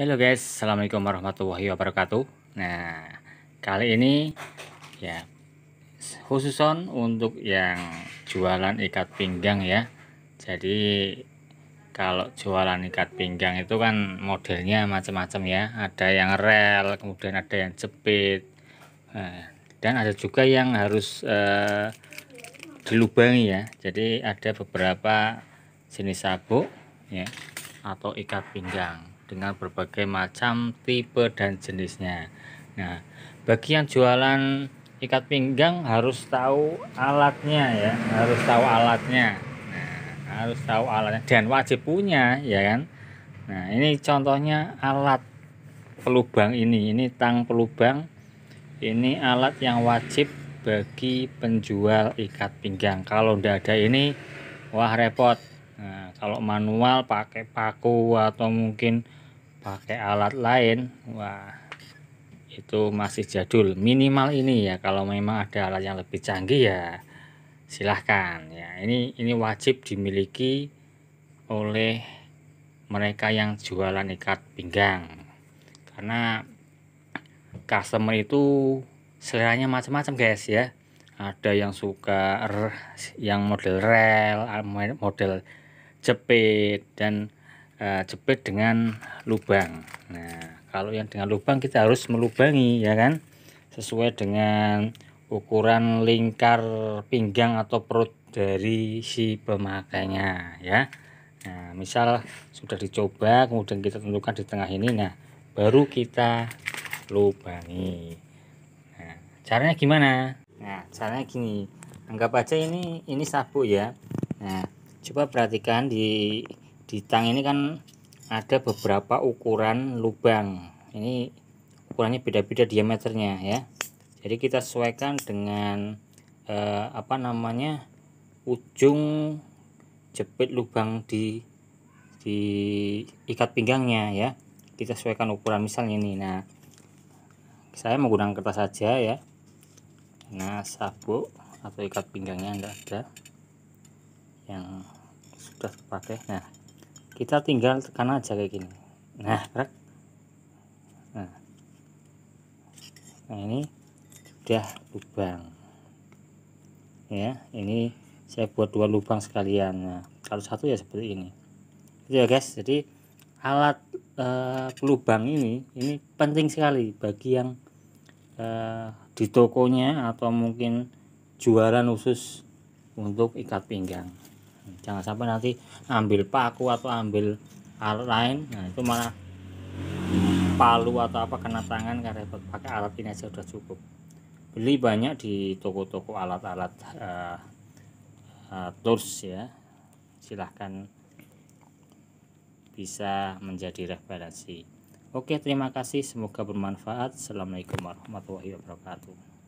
Halo guys, Assalamualaikum warahmatullahi wabarakatuh Nah, kali ini ya khusus on untuk yang jualan ikat pinggang ya Jadi kalau jualan ikat pinggang itu kan modelnya macam-macam ya Ada yang rel, kemudian ada yang jepit nah, Dan ada juga yang harus eh, dilubangi ya Jadi ada beberapa jenis sabuk ya atau ikat pinggang dengan berbagai macam tipe dan jenisnya. Nah, bagi yang jualan ikat pinggang harus tahu alatnya ya, harus tahu alatnya. Nah, harus tahu alatnya dan wajib punya ya kan. Nah, ini contohnya alat pelubang ini, ini tang pelubang. Ini alat yang wajib bagi penjual ikat pinggang. Kalau tidak ada ini wah repot. Nah, kalau manual pakai paku atau mungkin pakai alat lain wah itu masih jadul minimal ini ya kalau memang ada alat yang lebih canggih ya silahkan ya ini ini wajib dimiliki oleh mereka yang jualan ikat pinggang karena customer itu seleranya macam-macam guys ya ada yang suka yang model rel model jepit dan uh, jepit dengan lubang nah kalau yang dengan lubang kita harus melubangi ya kan sesuai dengan ukuran lingkar pinggang atau perut dari si pemakainya ya Nah misal sudah dicoba kemudian kita tentukan di tengah ini nah baru kita lubangi nah, caranya gimana nah caranya gini anggap aja ini ini sabuk ya nah coba perhatikan di di tang ini kan ada beberapa ukuran lubang ini ukurannya beda-beda diameternya ya jadi kita sesuaikan dengan eh, apa namanya ujung jepit lubang di di ikat pinggangnya ya kita sesuaikan ukuran misalnya ini nah saya menggunakan kertas saja ya nah sabuk atau ikat pinggangnya enggak ada yang sudah terpakai nah kita tinggal tekan aja kayak gini nah nah, nah ini sudah lubang ya ini saya buat dua lubang sekalian nah, kalau satu ya seperti ini itu ya guys jadi alat e, pelubang ini ini penting sekali bagi yang e, di tokonya atau mungkin jualan khusus untuk ikat pinggang jangan sampai nanti ambil paku atau ambil alat lain nah itu malah palu atau apa kena tangan karena repot pakai alat ini aja sudah cukup beli banyak di toko-toko alat-alat uh, uh, tools ya silahkan bisa menjadi referensi oke terima kasih semoga bermanfaat assalamualaikum warahmatullahi wabarakatuh